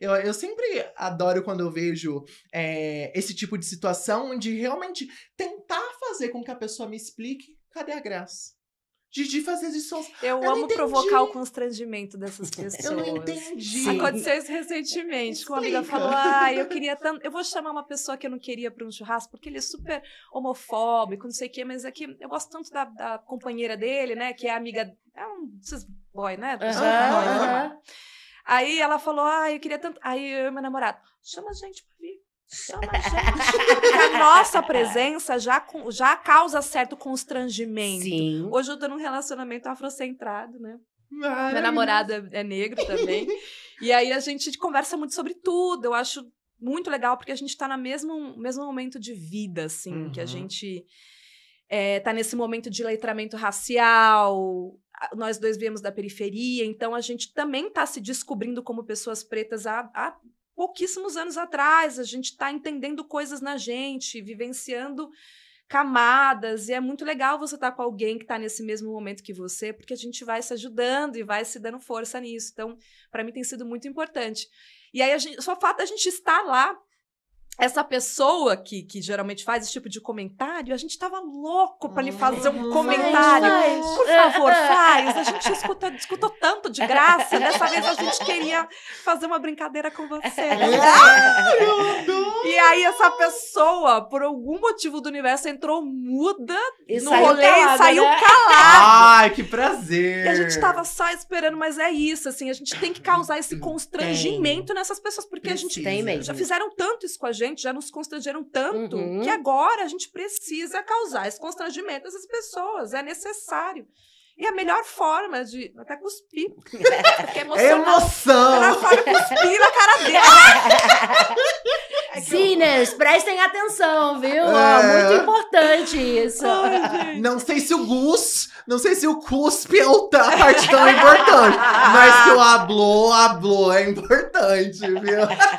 Eu, eu sempre adoro quando eu vejo é, esse tipo de situação de realmente tentar fazer com que a pessoa me explique cadê a graça. De, de fazer dissonância. Eu, eu, amo provocar o constrangimento dessas pessoas. Eu não entendi. Aconteceu isso recentemente, Explica. uma amiga falou: Ah, eu queria tanto. Eu vou chamar uma pessoa que eu não queria para um churrasco, porque ele é super homofóbico, não sei o quê, mas é que eu gosto tanto da, da companheira dele, né? Que é amiga. É um boy, né? Uhum, boy, uhum. Aí ela falou: Ah, eu queria tanto. Aí eu e meu namorado, chama a gente pra vir. Chama a gente. Porque a nossa presença já, já causa certo constrangimento. Sim. Hoje eu tô num relacionamento afrocentrado, né? Meu namorado é, é negro também. e aí a gente conversa muito sobre tudo. Eu acho muito legal porque a gente tá no mesmo, mesmo momento de vida, assim, uhum. que a uhum. gente está eh, nesse momento de letramento racial, nós dois viemos da periferia, então a gente também está se descobrindo como pessoas pretas há, há pouquíssimos anos atrás, a gente está entendendo coisas na gente, vivenciando camadas, e é muito legal você estar tá com alguém que está nesse mesmo momento que você, porque a gente vai se ajudando e vai se dando força nisso. Então, para mim tem sido muito importante. E aí, gente, só o fato da gente estar lá essa pessoa que, que geralmente faz esse tipo de comentário, a gente tava louco para lhe hum, fazer um comentário. Por favor, faz. A gente escuta, escutou tanto de graça. Dessa vez a gente queria fazer uma brincadeira com você. Né? e aí essa pessoa, por algum motivo do universo, entrou muda e no rolê e saiu né? calada. Ai, que prazer. E a gente tava só esperando, mas é isso, assim, a gente tem que causar esse hum, constrangimento tem. nessas pessoas, porque Precisa. a gente já fizeram tanto isso com a gente gente já nos constrangeram tanto uhum. que agora a gente precisa causar esse constrangimento às pessoas. É necessário. E a melhor forma de. Até cuspir. Né? É, é Emoção! Lá fora cuspir na cara dela. É Sinners, prestem atenção, viu? É... Muito importante isso. Ai, não sei se o Gus, não sei se o cuspe é a parte tão importante, mas que o ablô, ablô é importante, viu?